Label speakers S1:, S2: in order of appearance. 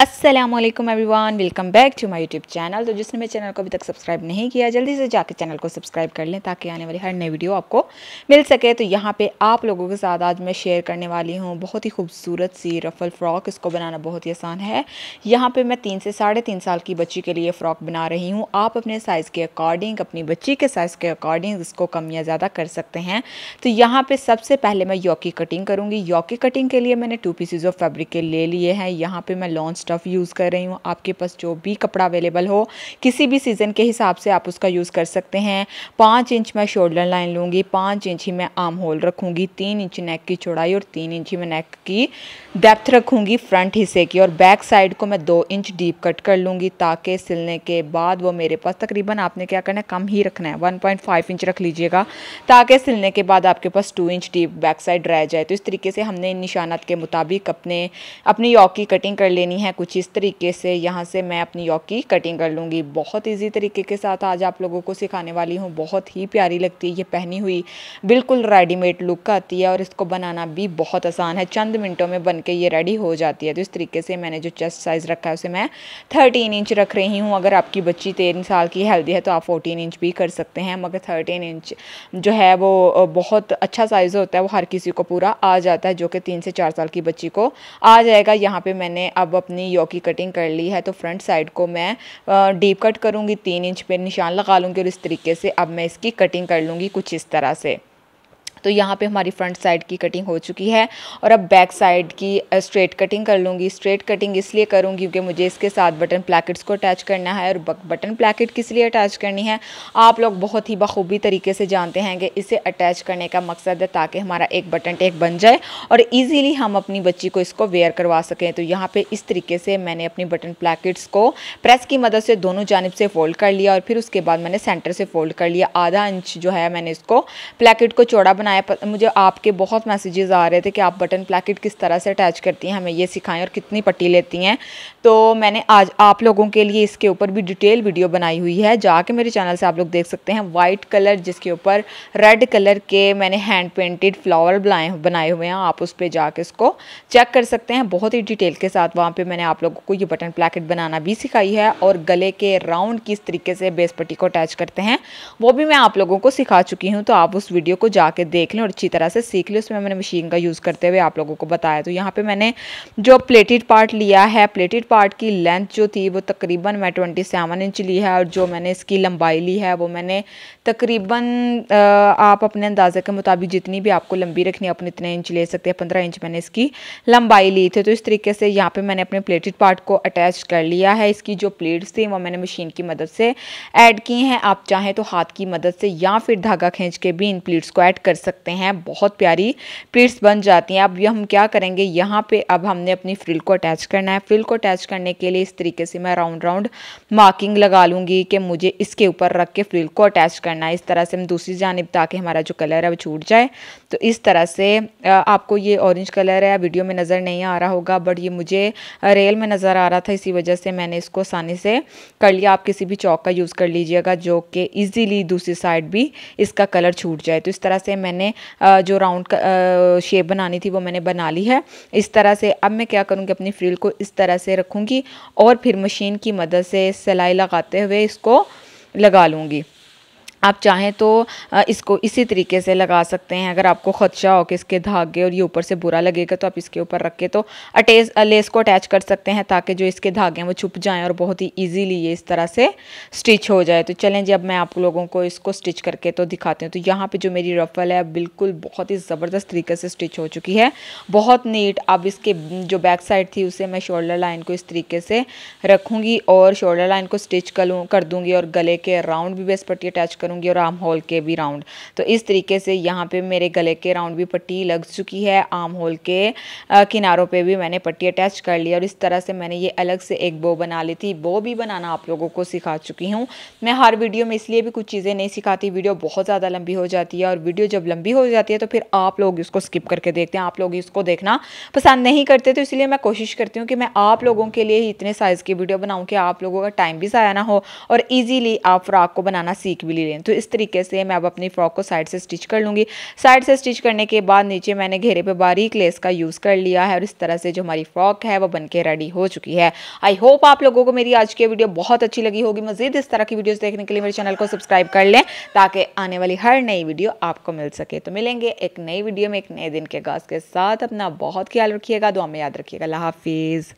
S1: असलम वन welcome back to my YouTube channel तो जिसने मेरे चैनल को अभी तक सब्सक्राइब नहीं किया जल्दी से जाकर चैनल को सब्सक्राइब कर लें ताकि आने वाली हर नई वीडियो आपको मिल सके तो यहाँ पे आप लोगों के साथ आज मैं शेयर करने वाली हूँ बहुत ही खूबसूरत सी रफल फ़्रॉक इसको बनाना बहुत ही आसान है यहाँ पर मैं तीन से साढ़े तीन साल की बच्ची के लिए फ़्रॉक बना रही हूँ आप अपने साइज़ के अकॉर्डिंग अपनी बच्ची के साइज़ के अकॉर्डिंग इसको कम या ज़्यादा कर सकते हैं तो यहाँ पर सबसे पहले मैं यौकी कटिंग करूँगी यौकी कटिंग के लिए मैंने टू पीसीज़ ऑफ फैब्रिक के ले लिए हैं यहाँ पर मैं लॉन्च स्टफ़ यूज़ कर रही हूँ आपके पास जो भी कपड़ा अवेलेबल हो किसी भी सीज़न के हिसाब से आप उसका यूज़ कर सकते हैं पाँच इंच मैं शोल्डर लाइन लूँगी पाँच इंच ही मैं आर्म होल रखूँगी तीन इंच नेक की चौड़ाई और तीन इंच ही मैं नेक की डेप्थ रखूँगी फ्रंट हिस्से की और बैक साइड को मैं दो इंच डीप कट कर लूँगी ताकि सिलने के बाद वो मेरे पास तकरीबन आपने क्या करना है कम ही रखना है वन पॉइंट फाइव इंच रख लीजिएगा ताकि सिलने के बाद आपके पास two inch deep back side रह जाए तो इस तरीके से हमने इन निशानात के मुताबिक अपने अपनी यॉक की कटिंग कर लेनी है कुछ इस तरीके से यहाँ से मैं अपनी यॉक की कटिंग कर लूँगी बहुत ईजी तरीके के साथ आज आप लोगों को सिखाने वाली हूँ बहुत ही प्यारी लगती है ये पहनी हुई बिल्कुल रेडीमेड लुक आती है और इसको बनाना भी बहुत आसान है चंद मिनटों में बन के ये रेडी हो जाती है तो इस तरीके से मैंने जो चेस्ट साइज़ रखा है उसे मैं थर्टीन इंच रख रही हूँ अगर आपकी बच्ची तेरह साल की हेल्दी है तो आप फोर्टीन इंच भी कर सकते हैं मगर थर्टीन इंच जो है वो बहुत अच्छा साइज़ होता है वो हर किसी को पूरा आ जाता है जो कि तीन से चार साल की बच्ची को आ जाएगा यहाँ पे मैंने अब अपनी अपनी की कटिंग कर ली है तो फ्रंट साइड को मैं डीप कट करूँगी तीन इंच पर निशान लगा लूँगी और इस तरीके से अब मैं इसकी कटिंग कर लूँगी कुछ इस तरह से तो यहाँ पे हमारी फ्रंट साइड की कटिंग हो चुकी है और अब बैक साइड की स्ट्रेट कटिंग कर लूँगी स्ट्रेट कटिंग इसलिए करूँगी क्योंकि मुझे इसके साथ बटन प्लैकेट्स को अटैच करना है और बटन प्लैकेट किस लिए अटैच करनी है आप लोग बहुत ही बखूबी तरीके से जानते हैं कि इसे अटैच करने का मकसद है ताकि हमारा एक बटन टेक बन जाए और ईज़िली हम अपनी बच्ची को इसको वेयर करवा सकें तो यहाँ पर इस तरीके से मैंने अपनी बटन प्लैकेट्स को प्रेस की मदद से दोनों जानब से फ़ोल्ड कर लिया और फिर उसके बाद मैंने सेंटर से फ़ोल्ड कर लिया आधा इंच जो है मैंने इसको प्लैकेट को चौड़ा बना बनाया पर, मुझे आपके बहुत मैसेजेस आ रहे थे कि आप बटन प्लैकेट किस तरह से अटैच करती हैं हमें ये सिखाएं और कितनी पट्टी लेती हैं तो मैंने आज आप लोगों के लिए इसके ऊपर भी डिटेल वीडियो बनाई हुई है जाके मेरे चैनल से आप लोग देख सकते हैं वाइट कलर जिसके ऊपर रेड कलर के मैंने हैंड पेंटेड फ्लावर बनाए बनाए हुए हैं आप उस पर जाके इसको चेक कर सकते हैं बहुत ही डिटेल के साथ वहाँ पर मैंने आप लोगों को ये बटन प्लैकेट बनाना भी सिखाई है और गले के राउंड किस तरीके से बेस पट्टी को अटैच करते हैं वो भी मैं आप लोगों को सिखा चुकी हूँ तो आप उस वीडियो को जाके देख देख लें और अच्छी तरह से सीख लें उसमें मैंने मशीन का यूज़ करते हुए आप लोगों को बताया तो यहाँ पर मैंने जो प्लेटेड पार्ट लिया है प्लेटेड पार्ट की लेंथ जो थी वो तकरीबन मैं ट्वेंटी सेवन इंच ली है और जो मैंने इसकी लंबाई ली है वो मैंने तकरीबन आप अपने अंदाजे के मुताबिक जितनी भी आपको लंबी रखनी है अपने इतने इंच ले सकते हैं पंद्रह इंच मैंने इसकी लंबाई ली थी तो इस तरीके से यहाँ पे मैंने अपने प्लेटेड पार्ट को अटैच कर लिया है इसकी जो प्लेट्स थी वो मैंने मशीन की मदद से ऐड की हैं आप चाहें तो हाथ की मदद से या फिर धागा खींच के भी इन प्लेट्स को ऐड कर सकते सकते हैं बहुत प्यारी प्लेट्स बन जाती हैं अब ये हम क्या करेंगे यहाँ पे अब हमने अपनी फ्रिल को अटैच करना है फ्रिल को अटैच करने के लिए इस तरीके से मैं राउंड राउंड मार्किंग लगा लूँगी कि मुझे इसके ऊपर रख के फ्रिल को अटैच करना है इस तरह से हम दूसरी जानब ताकि हमारा जो कलर है वो छूट जाए तो इस तरह से आपको ये ऑरेंज कलर है वीडियो में नज़र नहीं आ रहा होगा बट ये मुझे रेल में नज़र आ रहा था इसी वजह से मैंने इसको आसानी से कर लिया आप किसी भी चौक का यूज़ कर लीजिएगा जो कि ईजीली दूसरी साइड भी इसका कलर छूट जाए तो इस तरह से मैंने जो राउंड शेप बनानी थी वो मैंने बना ली है इस तरह से अब मैं क्या करूँगी अपनी फ्रिल को इस तरह से रखूँगी और फिर मशीन की मदद से सिलाई लगाते हुए इसको लगा लूँगी आप चाहें तो इसको इसी तरीके से लगा सकते हैं अगर आपको ख़दशा हो कि इसके धागे और ये ऊपर से बुरा लगेगा तो आप इसके ऊपर रख के तो अटैच लेस को अटैच कर सकते हैं ताकि जो इसके धागे हैं वो छुप जाएँ और बहुत ही ईजीली ये इस तरह से स्टिच हो जाए तो चलें जी अब मैं आप लोगों को इसको स्टिच करके तो दिखाती हूँ तो यहाँ पर जो मेरी रफल है बिल्कुल बहुत ही ज़बरदस्त तरीके से स्टिच हो चुकी है बहुत नीट अब इसके जो बैक साइड थी उसे मैं शोल्डर लाइन को इस तरीके से रखूँगी और शोल्डर लाइन को स्टिच कर लूँ कर दूँगी और गले के राउंड भी बेस पट्टी अटैच करूँगी होंगे और आर्म होल के भी राउंड तो इस तरीके से यहाँ पे मेरे गले के राउंड भी पट्टी लग चुकी है आर्म होल के किनारों पे भी मैंने पट्टी अटैच कर ली और इस तरह से मैंने ये अलग से एक बो बना ली थी बो भी बनाना आप लोगों को सिखा चुकी हूँ मैं हर वीडियो में इसलिए भी कुछ चीज़ें नहीं सिखाती वीडियो बहुत ज़्यादा लंबी हो जाती है और वीडियो जब लंबी हो जाती है तो फिर आप लोग इसको स्किप करके देखते हैं आप लोग इसको देखना पसंद नहीं करते तो इसलिए मैं कोशिश करती हूँ कि मैं आप लोगों के लिए ही इतने साइज़ की वीडियो बनाऊँ कि आप लोगों का टाइम भी ज़ाया ना हो और ईजीली आप फ्राक को बनाना सीख भी ले हैं तो इस तरीके से मैं अब अपनी फ़्रॉक को साइड से स्टिच कर लूँगी साइड से स्टिच करने के बाद नीचे मैंने घेरे पर बारीक लेस का यूज़ कर लिया है और इस तरह से जो हमारी फ़्रॉक है वो बनके रेडी हो चुकी है आई होप आप लोगों को मेरी आज की वीडियो बहुत अच्छी लगी होगी मज़ीद इस तरह की वीडियोज़ देखने के लिए मेरे चैनल को सब्सक्राइब कर लें ताकि आने वाली हर नई वीडियो आपको मिल सके तो मिलेंगे एक नई वीडियो में एक नए दिन के गाज के साथ अपना बहुत ख्याल रखिएगा दुआ में याद रखिएगा हाफिज़